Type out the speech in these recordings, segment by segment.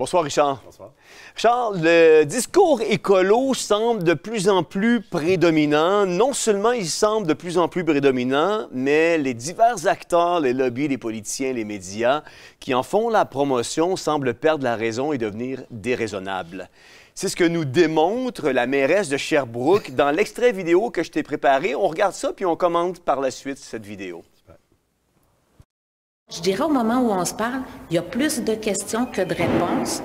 Bonsoir Richard. Bonsoir. Richard, le discours écolo semble de plus en plus prédominant. Non seulement il semble de plus en plus prédominant, mais les divers acteurs, les lobbies, les politiciens, les médias qui en font la promotion semblent perdre la raison et devenir déraisonnables. C'est ce que nous démontre la mairesse de Sherbrooke dans l'extrait vidéo que je t'ai préparé. On regarde ça puis on commente par la suite cette vidéo. Je dirais au moment où on se parle, il y a plus de questions que de réponses,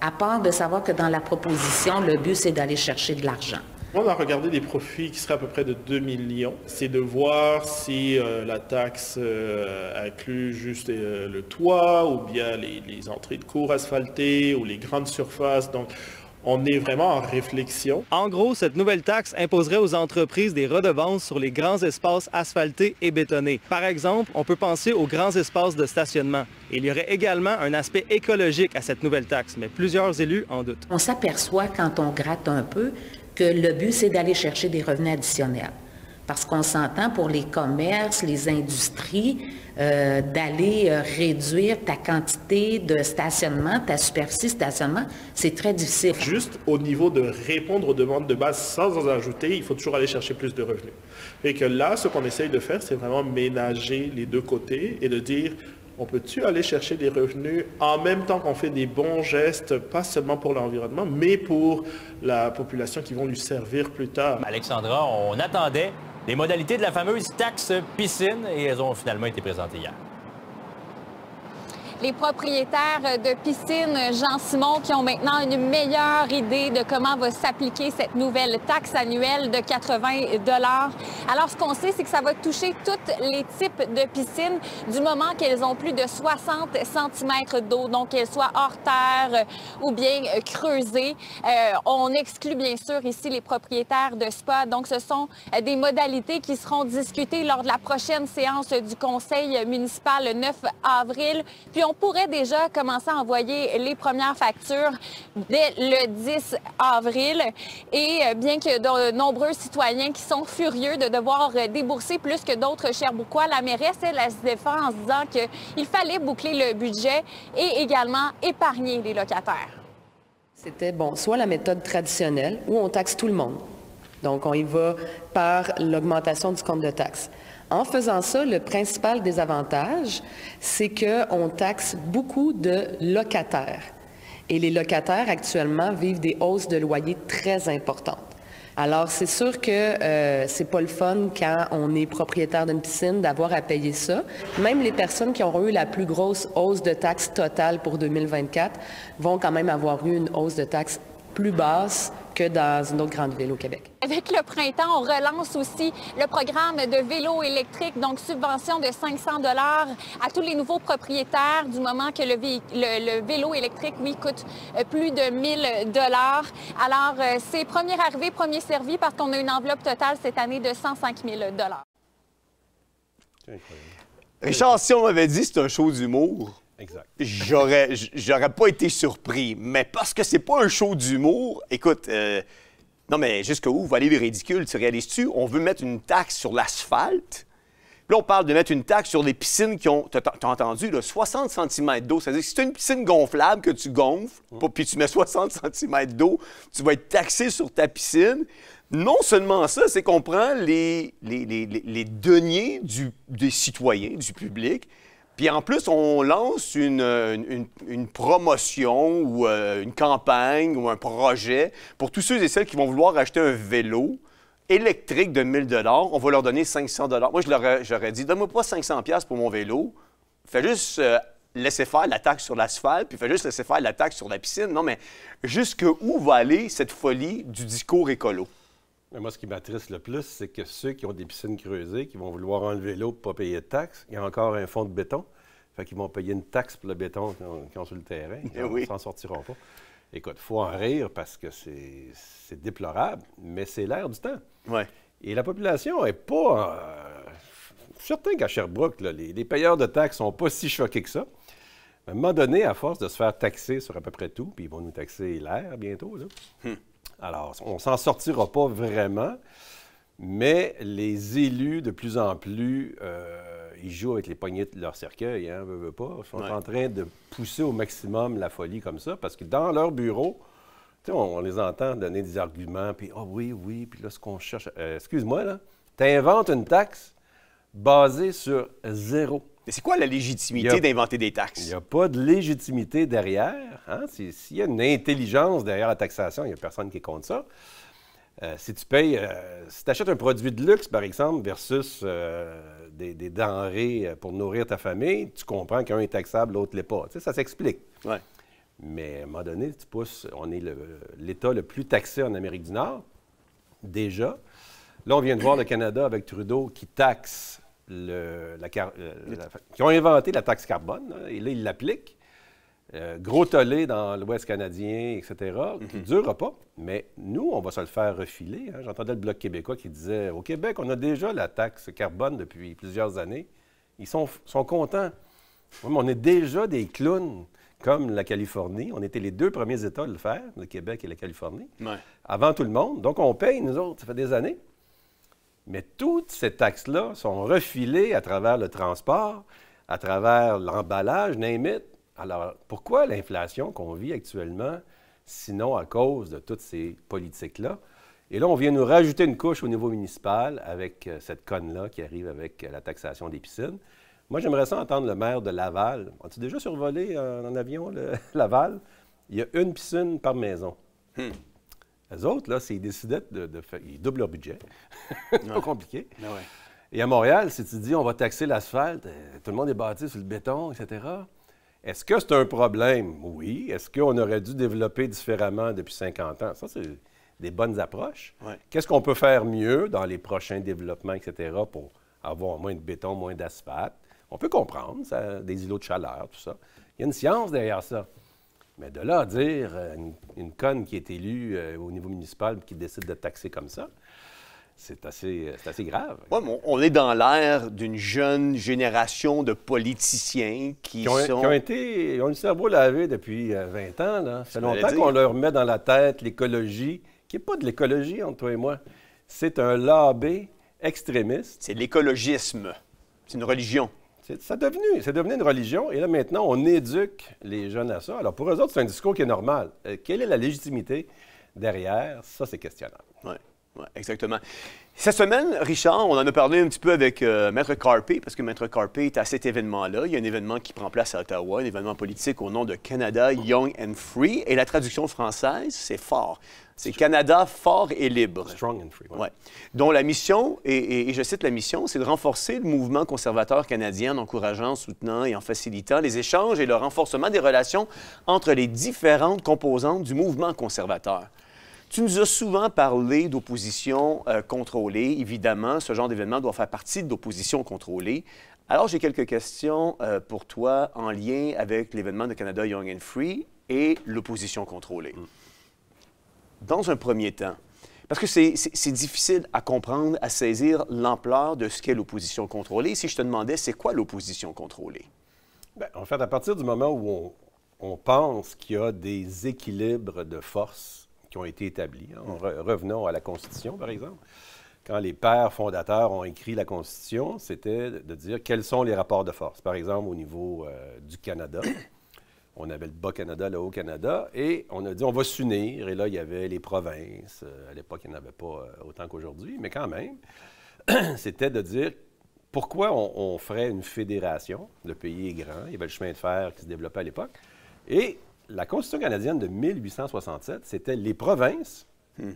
à part de savoir que dans la proposition, le but, c'est d'aller chercher de l'argent. On a regardé des profits qui seraient à peu près de 2 millions. C'est de voir si euh, la taxe euh, inclut juste euh, le toit ou bien les, entrées de cours asphaltées ou les grandes surfaces on est vraiment en réflexion. En gros, cette nouvelle taxe imposerait aux entreprises des redevances sur les grands espaces asphaltés et bétonnés. Par exemple, on peut penser aux grands espaces de stationnement. Il y aurait également un aspect écologique à cette nouvelle taxe, mais plusieurs élus en doutent. On s'aperçoit quand on gratte un peu que le but, c'est d'aller chercher des revenus additionnels. Parce qu'on s'entend pour les commerces, les industries, euh, d'aller euh, réduire ta quantité de stationnement, ta superficie de stationnement, c'est très difficile. Juste au niveau de répondre aux demandes de base sans en ajouter, il faut toujours aller chercher plus de revenus. Et que là, ce qu'on essaye de faire, c'est vraiment ménager les deux côtés et de dire, on peut-tu aller chercher des revenus en même temps qu'on fait des bons gestes, pas seulement pour l'environnement, mais pour la population qui vont lui servir plus tard? Alexandra, on attendait les modalités de la fameuse taxe piscine et elles ont finalement été présentées hier les propriétaires de piscines, Jean-Simon, qui ont maintenant une meilleure idée de comment va s'appliquer cette nouvelle taxe annuelle de 80 Alors, ce qu'on sait, c'est que ça va toucher tous les types de piscines du moment qu'elles ont plus de 60 cm d'eau, donc qu'elles soient hors terre ou bien creusées. Euh, on exclut bien sûr ici les propriétaires de spa. Donc, ce sont euh, des modalités qui seront discutées lors de la prochaine séance du conseil municipal le 9 avril. Puis, on pourrait déjà commencer à envoyer les premières factures dès le 10 avril. Et euh, bien que de nombreux citoyens qui sont furieux de devoir euh, débourser plus que d'autres Cherbourgois, la mairesse, elle, la se défend en se disant qu'il fallait boucler le budget et également épargner les locataires. C'était, bon, soit la méthode traditionnelle où on taxe tout le monde. Donc, on y va par l'augmentation du compte de taxes. En faisant ça, le principal désavantage, c'est qu'on taxe beaucoup de locataires. Et les locataires actuellement vivent des hausses de loyers très importantes. Alors, c'est sûr que ce euh, c'est pas le fun quand on est propriétaire d'une piscine d'avoir à payer ça. Même les personnes qui ont eu la plus grosse hausse de taxe totale pour 2024 vont quand même avoir eu une hausse de taxe plus basse que dans une autre grande au Québec. Avec le printemps, on relance aussi le programme de vélo électrique, donc subvention de 500 dollars à tous les nouveaux propriétaires du moment que le, vélo électrique, oui, coûte euh, plus de 1000 dollars. Alors, euh, c'est premier arrivé, premier servi parce qu'on a une enveloppe totale cette année de 105 000 dollars. Richard, si on m'avait dit c'est un show d'humour, J'aurais, j'aurais pas été surpris, mais parce que c'est pas un show d'humour, écoute, euh, non mais jusqu'où Vous aller le ridicule, tu réalises-tu? On veut mettre une taxe sur l'asphalte. là, on parle de mettre une taxe sur les piscines qui ont, t'as, entendu, 60 cm d'eau. C'est-à-dire que si c'est une piscine gonflable que tu gonfles, puis tu mets 60 cm d'eau, tu vas être taxé sur ta piscine. Non seulement ça, c'est qu'on prend les, deniers des citoyens, du public, puis en plus, on lance une, promotion ou euh, une campagne ou un projet pour tous ceux et celles qui vont vouloir acheter un vélo électrique de 1000 on va leur donner 500 Moi, je dit, donne-moi pas 500 pour mon vélo, fais juste euh, laisser faire la taxe sur l'asphalte, puis fais juste laisser faire la taxe sur la piscine. Non, mais jusqu'où va aller cette folie du discours écolo? moi, ce qui m'attriste le plus, c'est que ceux qui ont des piscines creusées, qui vont vouloir enlever l'eau pour ne pas payer de taxes, il y a encore un fonds de béton. Fait qu'ils vont payer une taxe pour le béton qui ont, sur le terrain. Eh ils ne s'en sortiront pas. Écoute, faut en rire parce que c'est déplorable, mais c'est l'air du temps. Ouais. Et la population n'est pas. Euh, certain qu'à Sherbrooke, les, payeurs de taxes sont pas si choqués que ça. À un moment donné, à force de se faire taxer sur à peu près tout, puis ils vont nous taxer l'air bientôt, là, hum. Alors, on s'en sortira pas vraiment, mais les élus, de plus en plus, euh, ils jouent avec les poignées de leur cercueil, hein, veut, pas. Ils sont en train de pousser au maximum la folie comme ça, parce que dans leur bureau, on, les entend donner des arguments, puis ah oui, oui, puis là, ce qu'on cherche. Euh, excuse-moi, là, t'inventes une taxe basée sur zéro. Mais c'est quoi la légitimité d'inventer des taxes? Il n'y a pas de légitimité derrière. Hein? S'il y a une intelligence derrière la taxation, il n'y a personne qui compte ça. Euh, si tu payes, euh, si tu achètes un produit de luxe, par exemple, versus euh, des, denrées pour nourrir ta famille, tu comprends qu'un est taxable, l'autre l'est pas. ça s'explique. Mais à un moment donné, tu pousses, on est l'État le, plus taxé en Amérique du Nord, déjà. Là, on vient de voir le Canada avec Trudeau qui taxe euh, qui ont inventé la taxe carbone, hein, et là, ils l'appliquent. Euh, gros tollé dans l'Ouest canadien, etc., mm ne durera pas. Mais nous, on va se le faire refiler. Hein. J'entendais le Bloc québécois qui disait Au Québec, on a déjà la taxe carbone depuis plusieurs années. Ils sont, contents. on est déjà des clowns comme la Californie. On était les deux premiers États à le faire, le Québec et la Californie, avant tout le monde. Donc, on paye, nous autres, ça fait des années. Mais toutes ces taxes-là sont refilées à travers le transport, à travers l'emballage, name Alors, pourquoi l'inflation qu'on vit actuellement, sinon à cause de toutes ces politiques-là? Et là, on vient nous rajouter une couche au niveau municipal avec euh, cette conne-là qui arrive avec euh, la taxation des piscines. Moi, j'aimerais ça entendre le maire de Laval. As-tu déjà survolé euh, en avion Laval? Il y a une piscine par maison. Hmm. Les autres, là, ils décidaient de, faire. Ils doublent leur budget. c'est compliqué. Ben et à Montréal, si tu dis on va taxer l'asphalte, euh, tout le monde est bâti sur le béton, etc. Est-ce que c'est un problème? Oui. Est-ce qu'on aurait dû développer différemment depuis 50 ans? Ça, c'est des bonnes approches. Qu'est-ce qu'on peut faire mieux dans les prochains développements, etc., pour avoir moins de béton, moins d'asphalte? On peut comprendre, ça, des îlots de chaleur, tout ça. Il y a une science derrière ça. Mais de là dire euh, une, conne qui est élue euh, au niveau municipal qui décide de taxer comme ça, c'est assez, euh, assez, grave. on est dans l'ère d'une jeune génération de politiciens qui, ont, sont... Qui ont été... Ils ont le cerveau lavé depuis 20 ans. Là. Ça fait longtemps qu'on leur met dans la tête l'écologie, qui n'est pas de l'écologie entre toi et moi. C'est un labé extrémiste. C'est l'écologisme. C'est une religion. C'est devenu, devenu une religion et là maintenant on éduque les jeunes à ça. Alors pour eux autres, c'est un discours qui est normal. Euh, quelle est la légitimité derrière? Ça, c'est questionnable. Oui, ouais, exactement. Cette semaine, Richard, on en a parlé un petit peu avec euh, Maître Carpe, parce que Maître Carpe est à cet événement-là. Il y a un événement qui prend place à Ottawa, un événement politique au nom de Canada Young and Free. Et la traduction française, c'est fort. C'est Canada fort et libre. Strong and free. Ouais. Dont la mission, et je cite la mission, c'est de renforcer le mouvement conservateur canadien en encourageant, soutenant et en facilitant les échanges et le renforcement des relations entre les différentes composantes du mouvement conservateur. Tu nous as souvent parlé d'opposition euh, contrôlée. Évidemment, ce genre d'événement doit faire partie d'opposition contrôlée. Alors, j'ai quelques questions euh, pour toi en lien avec l'événement de Canada Young and Free et l'opposition contrôlée. Mm. Dans un premier temps, parce que c'est difficile à comprendre, à saisir l'ampleur de ce qu'est l'opposition contrôlée. Si je te demandais, c'est quoi l'opposition contrôlée? Ben, en fait, à partir du moment où on pense qu'il y a des équilibres de force qui ont été établis. Hein. revenons à la Constitution, par exemple. Quand les pères fondateurs ont écrit la Constitution, c'était de dire quels sont les rapports de force. Par exemple, au niveau euh, du Canada, on avait le Bas-Canada, le Haut-Canada, et on a dit on va s'unir. Et là, il y avait les provinces. Euh, à l'époque, il n'y en avait pas euh, autant qu'aujourd'hui, mais quand même, c'était de dire pourquoi on, on, ferait une fédération. Le pays est grand, il y avait le chemin de fer qui se développait à l'époque. Et la Constitution canadienne de 1867, c'était les provinces hmm.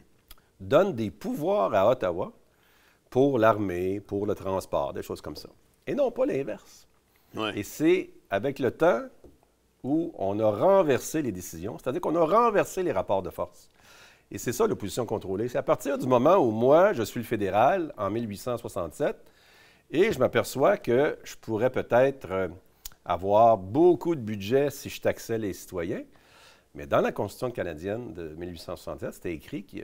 donnent des pouvoirs à Ottawa pour l'armée, pour le transport, des choses comme ça. Et non pas l'inverse. Et c'est avec le temps où on a renversé les décisions, c'est-à-dire qu'on a renversé les rapports de force. Et c'est ça l'opposition contrôlée. C'est à partir du moment où moi, je suis le fédéral en 1867, et je m'aperçois que je pourrais peut-être euh, avoir beaucoup de budget si je taxais les citoyens. Mais dans la Constitution canadienne de 1867, c'était écrit que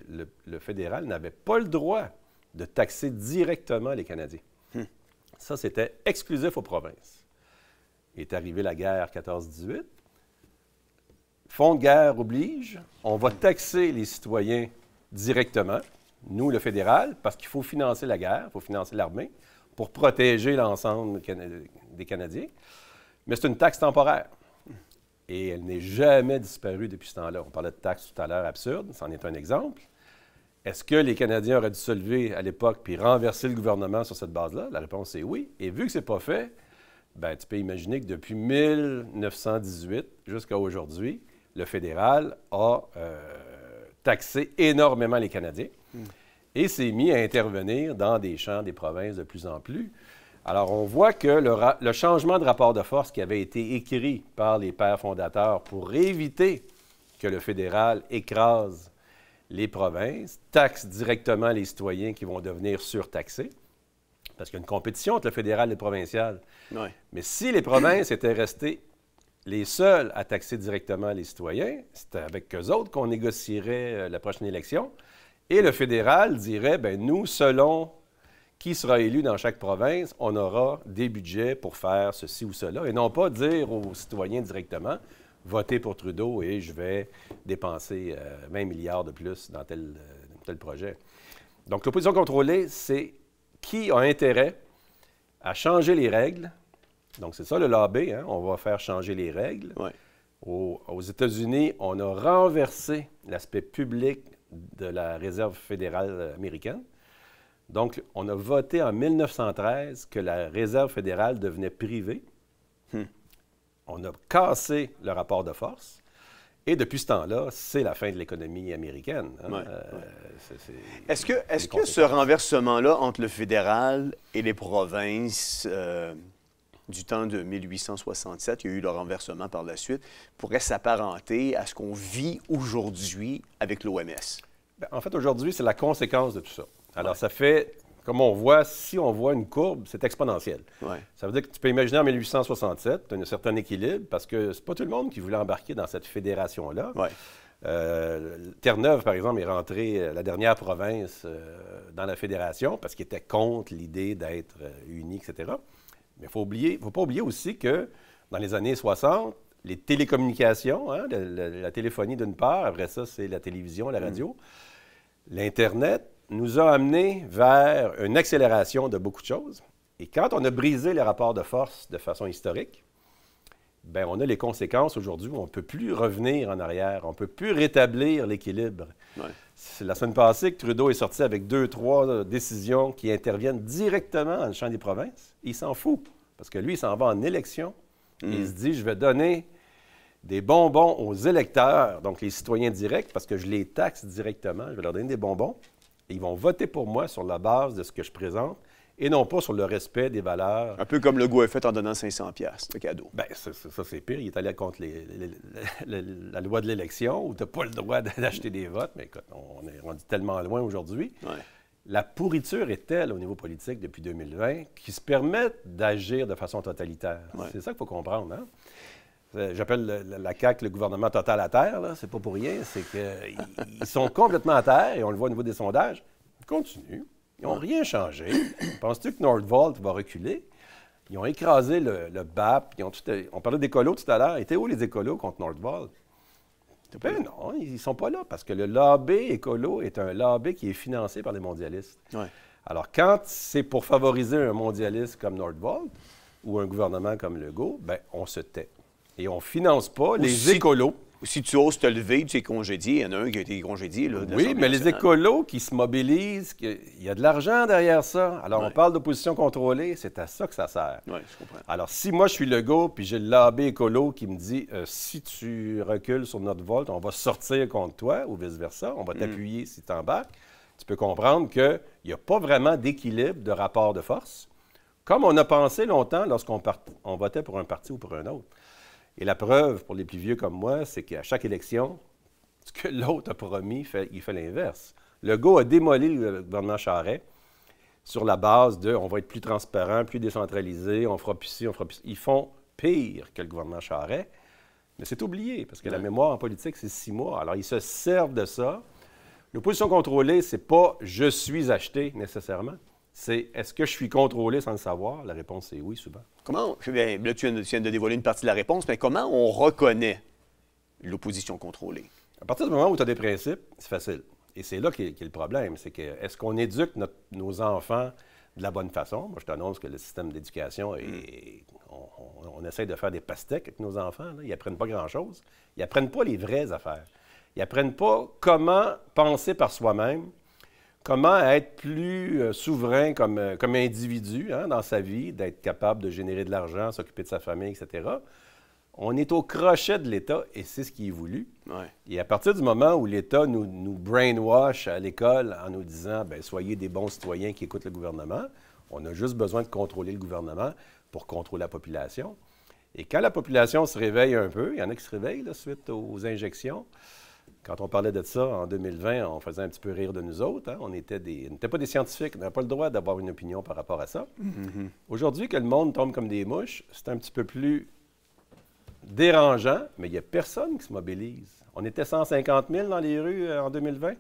le, fédéral n'avait pas le droit de taxer directement les Canadiens. Hmm. Ça, c'était exclusif aux provinces. Est arrivée la guerre 14-18. Fonds de guerre oblige. On va taxer les citoyens directement, nous, le fédéral, parce qu'il faut financer la guerre, il faut financer l'armée pour protéger l'ensemble des Canadiens. Mais c'est une taxe temporaire. Et elle n'est jamais disparue depuis ce temps-là. On parlait de taxes tout à l'heure absurde, c'en est un exemple. Est-ce que les Canadiens auraient dû se lever à l'époque puis renverser le gouvernement sur cette base-là? La réponse est oui. Et vu que ce n'est pas fait, ben, tu peux imaginer que depuis 1918 jusqu'à aujourd'hui, le fédéral a euh, taxé énormément les Canadiens hmm. et s'est mis à intervenir dans des champs des provinces de plus en plus. Alors, on voit que le, changement de rapport de force qui avait été écrit par les pères fondateurs pour éviter que le fédéral écrase les provinces, taxe directement les citoyens qui vont devenir surtaxés, parce qu'il y a une compétition entre le fédéral et le provincial. Mais si les provinces étaient restées les seules à taxer directement les citoyens, c'est avec eux autres qu'on négocierait euh, la prochaine élection. Et le fédéral dirait, ben nous, selon qui sera élu dans chaque province, on aura des budgets pour faire ceci ou cela, et non pas dire aux citoyens directement, votez pour Trudeau et je vais dépenser 20 euh, milliards de plus euh, dans tel, projet. Donc l'opposition contrôlée, c'est qui a intérêt à changer les règles. Donc c'est ça le lobby, hein. on va faire changer les règles. aux États-Unis, on a renversé l'aspect public de la réserve fédérale euh, américaine. Donc, on a voté en 1913 que la réserve fédérale devenait privée. Hmm. On a cassé le rapport de force. Et depuis ce temps-là, c'est la fin de l'économie américaine. Hein. Euh, est-ce que, -ce, que ce renversement-là entre le fédéral et les provinces euh, du temps de 1867, il y a eu le renversement par la suite, pourrait s'apparenter à ce qu'on vit aujourd'hui avec l'OMS? Ben, en fait, aujourd'hui, c'est la conséquence de tout ça. Alors, ça fait, comme on voit, si on voit une courbe, c'est exponentiel. Ça veut dire que tu peux imaginer en 1867, tu as un certain équilibre, parce que c'est pas tout le monde qui voulait embarquer dans cette fédération-là. Euh, Terre-Neuve, par exemple, est rentrée euh, la dernière province euh, dans la fédération parce qu'il était contre l'idée d'être unie, etc. Mais il ne faut pas oublier aussi que dans les années 60, les télécommunications, hein, la, téléphonie d'une part, après ça, c'est la télévision, la hmm. radio, l'Internet, nous a amené vers une accélération de beaucoup de choses. Et quand on a brisé les rapports de force de façon historique, ben on a les conséquences aujourd'hui. On ne peut plus revenir en arrière. On ne peut plus rétablir l'équilibre. C'est la semaine passée que Trudeau est sorti avec deux, trois euh, décisions qui interviennent directement dans le champ des provinces. Il s'en fout parce que lui, il s'en va en élection. Et mm. il se dit, je vais donner des bonbons aux électeurs, donc les citoyens directs, parce que je les taxe directement. Je vais leur donner des bonbons ils vont voter pour moi sur la base de ce que je présente et non pas sur le respect des valeurs. Un peu comme le a fait en donnant 500 pièces de cadeau. Bien, ça, c'est pire. Il est allé contre la loi de l'élection où tu n'as pas le droit d'acheter des votes. Mais écoute, on est rendu tellement loin aujourd'hui. La pourriture est telle au niveau politique depuis 2020 qu'ils se permettent d'agir de façon totalitaire. C'est ça qu'il faut comprendre. Hein? Euh, j'appelle la CAQ le gouvernement total à terre, là. C'est pas pour rien. C'est qu'ils sont complètement à terre, et on le voit au niveau des sondages. Ils continuent. Ils n'ont rien changé. Penses-tu que Nordvolt va reculer? Ils ont écrasé le, BAP. ont on parlait d'écolos tout à l'heure. Étaient où les écolos contre Nordvolt? Ben non, ils ne sont pas là parce que le lobby écolo est un lobby qui est financé par les mondialistes. Alors, quand c'est pour favoriser un mondialiste comme Nordvolt ou un gouvernement comme Legault, ben, on se tait et on finance pas les écolos. Si tu oses te lever, tu es congédié. Il y en a un qui a été congédié. oui, mais les écolos qui se mobilisent, il y a de l'argent derrière ça. Alors, on parle d'opposition contrôlée, c'est à ça que ça sert. Oui, je comprends. Alors, si moi, je suis le gars, puis j'ai le écolo qui me dit euh, si tu recules sur notre volte, on va sortir contre toi, ou vice-versa, on va hmm. t'appuyer si tu embarques, tu peux comprendre qu'il n'y a pas vraiment d'équilibre de rapport de force, comme on a pensé longtemps lorsqu'on votait pour un parti ou pour un autre. Et la preuve pour les plus vieux comme moi, c'est qu'à chaque élection, ce que l'autre a promis, fait, il fait l'inverse. Le Legault a démoli le gouvernement Charret sur la base de on va être plus transparent, plus décentralisé, on fera plus ci, on fera plus Ils font pire que le gouvernement Charret, mais c'est oublié parce que la mémoire en politique, c'est six mois. Alors, ils se servent de ça. L'opposition contrôlée, c'est pas je suis acheté nécessairement c'est est-ce que je suis contrôlé sans le savoir? La réponse est oui, souvent. Comment, là, tu viens, de, dévoiler une partie de la réponse, mais comment on reconnaît l'opposition contrôlée? À partir du moment où tu as des principes, c'est facile. Et c'est là qu'est le problème. C'est que est-ce qu'on éduque nos enfants de la bonne façon? Moi, je t'annonce que le système d'éducation, hmm. on, on, essaie de faire des pastèques avec nos enfants. Ils apprennent pas grand-chose. Ils apprennent pas les vraies affaires. Ils apprennent pas comment penser par soi-même Comment être plus euh, souverain comme, euh, individu hein, dans sa vie, d'être capable de générer de l'argent, s'occuper de sa famille, etc. On est au crochet de l'État et c'est ce qui est voulu. Et à partir du moment où l'État nous, brainwash à l'école en nous disant bien, soyez des bons citoyens qui écoutent le gouvernement, on a juste besoin de contrôler le gouvernement pour contrôler la population. Et quand la population se réveille un peu, il y en a qui se réveillent suite aux injections, quand on parlait de ça en 2020, on faisait un petit peu rire de nous autres. Hein. On n'était pas des scientifiques, on n'avait pas le droit d'avoir une opinion par rapport à ça. Mm-hmm. Aujourd'hui, que le monde tombe comme des mouches, c'est un petit peu plus dérangeant, mais il n'y a personne qui se mobilise. On était 150 000 dans les rues euh, en 2020.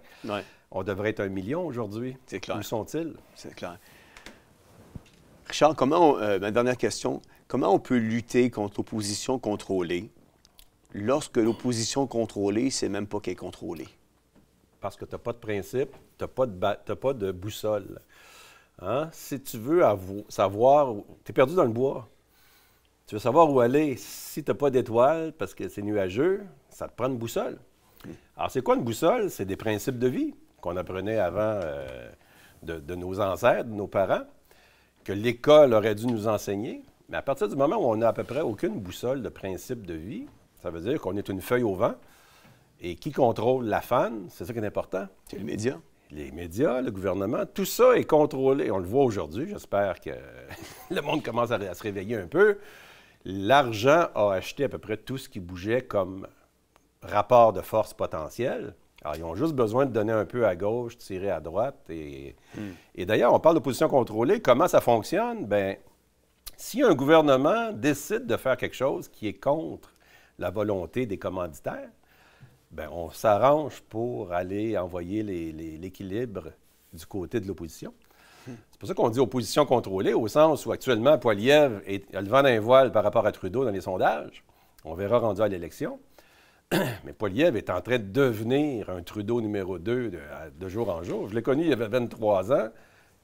On devrait être un million aujourd'hui. C'est clair. Où sont-ils? C'est clair. Richard, comment euh, ma dernière question, comment on peut lutter contre l'opposition contrôlée lorsque l'opposition contrôlée, c'est même pas qu'elle est contrôlée. Parce que tu n'as pas de principe, tu n'as pas, de boussole. Hein? Si tu veux savoir, tu es perdu dans le bois. Tu veux savoir où aller. Si tu n'as pas d'étoile parce que c'est nuageux, ça te prend une boussole. Alors, c'est quoi une boussole? C'est des principes de vie qu'on apprenait avant euh, de, de nos ancêtres, de nos parents, que l'école aurait dû nous enseigner. Mais à partir du moment où on n'a à peu près aucune boussole de principe de vie, ça veut dire qu'on est une feuille au vent. Et qui contrôle la fan, c'est ça qui est important. C'est les médias. Les médias, le gouvernement, tout ça est contrôlé. On le voit aujourd'hui. J'espère que le monde commence à, se réveiller un peu. L'argent a acheté à peu près tout ce qui bougeait comme rapport de force potentiel. Alors, ils ont juste besoin de donner un peu à gauche, tirer à droite. Et, hmm. et d'ailleurs, on parle d'opposition contrôlée. Comment ça fonctionne? Bien, si un gouvernement décide de faire quelque chose qui est contre la volonté des commanditaires, bien, on s'arrange pour aller envoyer l'équilibre du côté de l'opposition. C'est pour ça qu'on dit opposition contrôlée, au sens où actuellement, Poiliev est, levant le d'un voile par rapport à Trudeau dans les sondages. On verra rendu à l'élection. Mais Poiliev est en train de devenir un Trudeau numéro 2 de, jour en jour. Je l'ai connu il y avait 23 ans.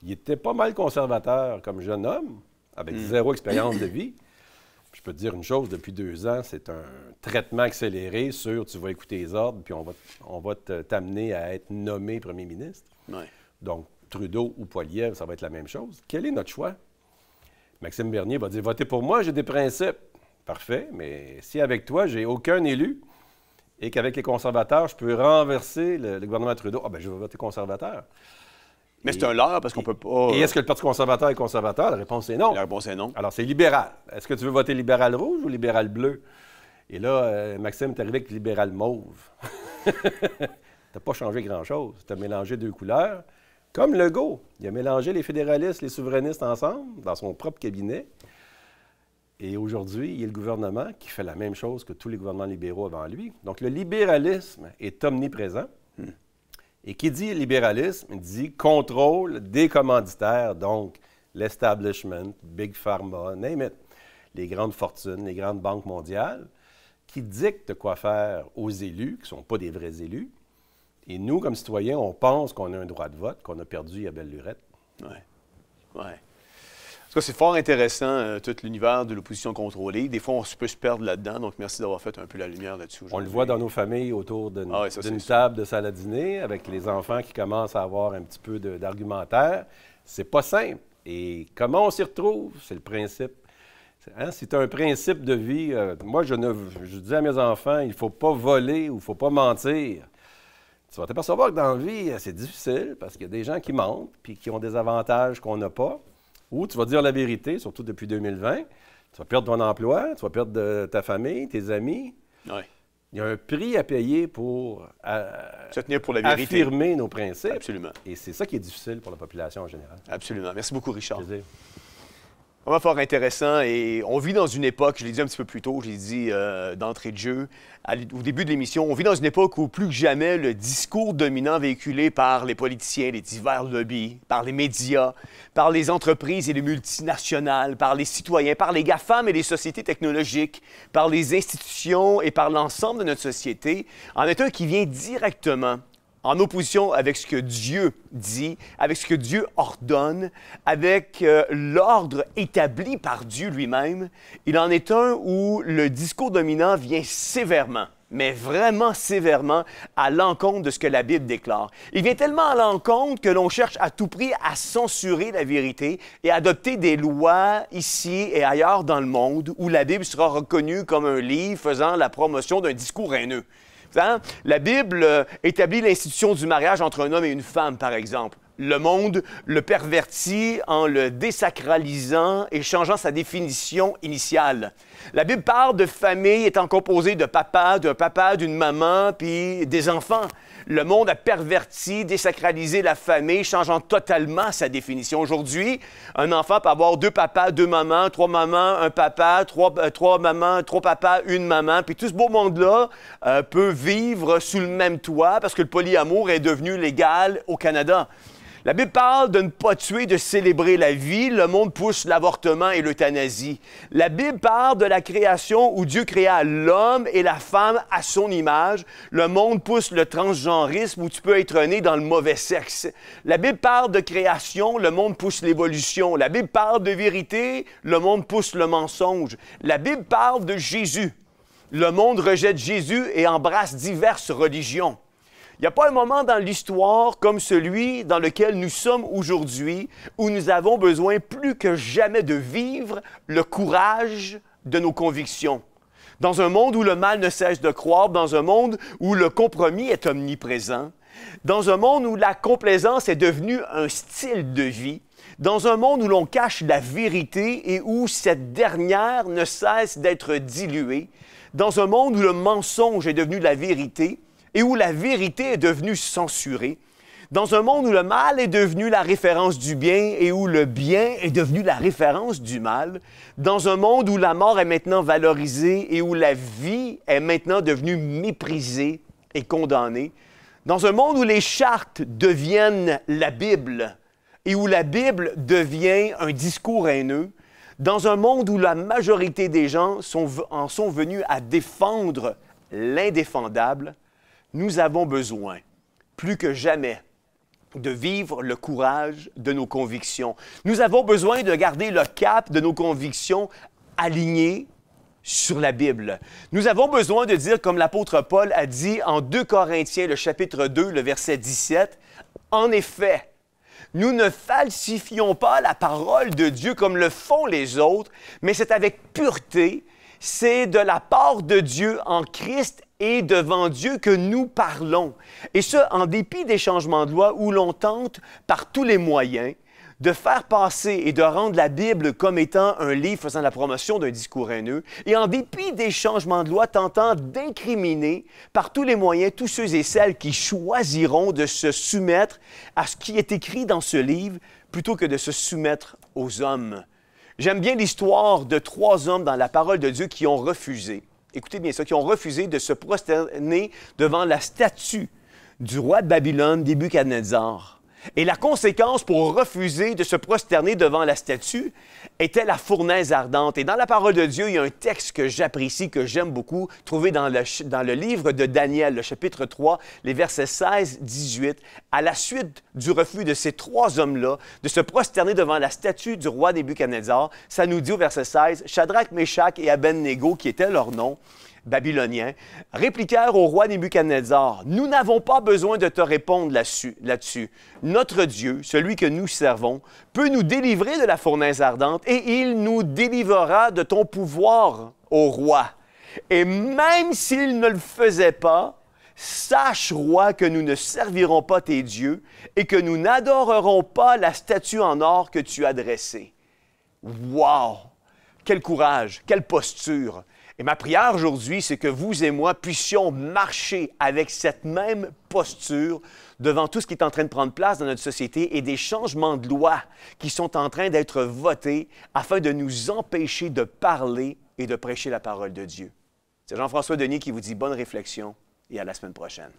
Il était pas mal conservateur comme jeune homme, avec mm. zéro expérience de vie je peux te dire une chose, depuis deux ans, c'est un traitement accéléré sur tu vas écouter les ordres, puis on va, on va t'amener à être nommé premier ministre. Donc, Trudeau ou Poiliev, ça va être la même chose. Quel est notre choix? Maxime Bernier va dire Votez pour moi, j'ai des principes. Parfait, mais si avec toi, j'ai aucun élu et qu'avec les conservateurs, je peux renverser le, gouvernement Trudeau, ah ben, je vais voter conservateur. Mais c'est un leurre parce qu'on peut pas. Et est-ce que le Parti conservateur est conservateur? La réponse est non. La réponse est non. Alors, c'est libéral. Est-ce que tu veux voter libéral rouge ou libéral bleu? Et là, euh, Maxime, Maxime, es arrivé avec libéral mauve. Tu n'as pas changé grand-chose. Tu as mélangé deux couleurs. Comme Legault, il a mélangé les fédéralistes, les souverainistes ensemble dans son propre cabinet. Et aujourd'hui, il y a le gouvernement qui fait la même chose que tous les gouvernements libéraux avant lui. Donc, le libéralisme est omniprésent. Hmm. Et qui dit libéralisme dit contrôle des commanditaires, donc l'establishment, Big Pharma, name it, les grandes fortunes, les grandes banques mondiales, qui dictent quoi faire aux élus, qui ne sont pas des vrais élus. Et nous, comme citoyens, on pense qu'on a un droit de vote, qu'on a perdu à belle lurette. Oui. Ouais tout cas, c'est fort intéressant, euh, tout l'univers de l'opposition contrôlée. Des fois, on se peut se perdre là-dedans, donc merci d'avoir fait un peu la lumière là-dessus. On le voit dans nos familles autour d'une ah table de salle à dîner, avec les enfants qui commencent à avoir un petit peu d'argumentaire. C'est pas simple. Et comment on s'y retrouve? C'est le principe. C'est hein, un principe de vie. Euh, moi, je, dis à mes enfants, il ne faut pas voler ou il ne faut pas mentir tu vas t'apercevoir que dans la vie, euh, c'est difficile parce qu'il y a des gens qui mentent puis qui ont des avantages qu'on n'a pas ou tu vas dire la vérité, surtout depuis 2020. Tu vas perdre ton emploi, tu vas perdre euh, ta famille, tes amis. Il y a un prix à payer pour, euh, pour la vérité. affirmer nos principes. Absolument. Et c'est ça qui est difficile pour la population en général. Absolument. Merci beaucoup, Richard. Vraiment fort intéressant et on vit dans une époque, je l'ai dit un petit peu plus tôt, je l'ai dit euh, d'entrée de jeu, au début de l'émission, on vit dans une époque où plus que jamais le discours dominant véhiculé par les politiciens, les divers lobbies, par les médias, par les entreprises et les multinationales, par les citoyens, par les GAFAM et les sociétés technologiques, par les institutions et par l'ensemble de notre société, en est un qui vient directement en opposition avec ce que Dieu dit, avec ce que Dieu ordonne, avec euh, l'ordre établi par Dieu lui-même, il en est un où le discours dominant vient sévèrement mais vraiment sévèrement à l'encontre de ce que la Bible déclare. Il vient tellement à l'encontre que l'on cherche à tout prix à censurer la vérité et à adopter des lois ici et ailleurs dans le monde où la Bible sera reconnue comme un livre faisant la promotion d'un discours haineux. Hein? La Bible euh, établit l'institution du mariage entre un homme et une femme, par exemple le monde le pervertit en le désacralisant et changeant sa définition initiale. La Bible parle de famille étant composée de papa, d'un papa, d'une maman, puis des enfants. Le monde a perverti, désacralisé la famille, changeant totalement sa définition. Aujourd'hui, un enfant peut avoir deux papas, deux mamans, trois mamans, un papa, trois, euh, mamans, trois papas, une maman. Puis tout ce beau monde-là euh, peut vivre sous le même toit parce que le polyamour est devenu légal au Canada. La Bible parle de ne pas tuer, de célébrer la vie. Le monde pousse l'avortement et l'euthanasie. La Bible parle de la création où Dieu créa l'homme et la femme à son image. Le monde pousse le transgenrisme où tu peux être né dans le mauvais sexe. La Bible parle de création, le monde pousse l'évolution. La Bible parle de vérité, le monde pousse le mensonge. La Bible parle de Jésus. Le monde rejette Jésus et embrasse diverses religions. Il n'y a pas un moment dans l'histoire comme celui dans lequel nous sommes aujourd'hui où nous avons besoin plus que jamais de vivre le courage de nos convictions. Dans un monde où le mal ne cesse de croire, dans un monde où le compromis est omniprésent, dans un monde où la complaisance est devenue un style de vie, dans un monde où l'on cache la vérité et où cette dernière ne cesse d'être diluée, dans un monde où le mensonge est devenu la vérité, et où la vérité est devenue censurée, dans un monde où le mal est devenu la référence du bien et où le bien est devenu la référence du mal, dans un monde où la mort est maintenant valorisée et où la vie est maintenant devenue méprisée et condamnée, dans un monde où les chartes deviennent la Bible et où la Bible devient un discours haineux, dans un monde où la majorité des gens sont, en sont venus à défendre l'indéfendable, nous avons besoin, plus que jamais, de vivre le courage de nos convictions. Nous avons besoin de garder le cap de nos convictions alignées sur la Bible. Nous avons besoin de dire, comme l'apôtre Paul a dit en 2 Corinthiens, le chapitre 2, le verset 17, En effet, nous ne falsifions pas la parole de Dieu comme le font les autres, mais c'est avec pureté, c'est de la part de Dieu en Christ et devant Dieu que nous parlons. Et ce, en dépit des changements de loi où l'on tente par tous les moyens de faire passer et de rendre la Bible comme étant un livre faisant la promotion d'un discours haineux, et en dépit des changements de loi tentant d'incriminer par tous les moyens tous ceux et celles qui choisiront de se soumettre à ce qui est écrit dans ce livre plutôt que de se soumettre aux hommes. J'aime bien l'histoire de trois hommes dans la parole de Dieu qui ont refusé écoutez bien ça, qui ont refusé de se prosterner devant la statue du roi de Babylone, Nebuchadnezzar. Et la conséquence pour refuser de se prosterner devant la statue était la fournaise ardente. Et dans la parole de Dieu, il y a un texte que j'apprécie, que j'aime beaucoup, trouvé dans le, livre de Daniel, le chapitre 3, les versets 16, 18. À la suite du refus de ces trois hommes-là de se prosterner devant la statue du roi Nebuchadnezzar, ça nous dit au verset 16, Shadrach, Meshach et Abednego, qui étaient leurs noms babyloniens, répliquèrent au roi Nebuchadnezzar, Nous n'avons pas besoin de te répondre là-dessus. Notre Dieu, celui que nous servons, peut nous délivrer de la fournaise ardente et il nous délivrera de ton pouvoir, ô roi. Et même s'il ne le faisait pas, Sache, roi, que nous ne servirons pas tes dieux et que nous n'adorerons pas la statue en or que tu as dressée. Wow! Quel courage, quelle posture, et ma prière aujourd'hui, c'est que vous et moi puissions marcher avec cette même posture devant tout ce qui est en train de prendre place dans notre société et des changements de loi qui sont en train d'être votés afin de nous empêcher de parler et de prêcher la parole de Dieu. C'est Jean-François Denis qui vous dit bonne réflexion et à la semaine prochaine.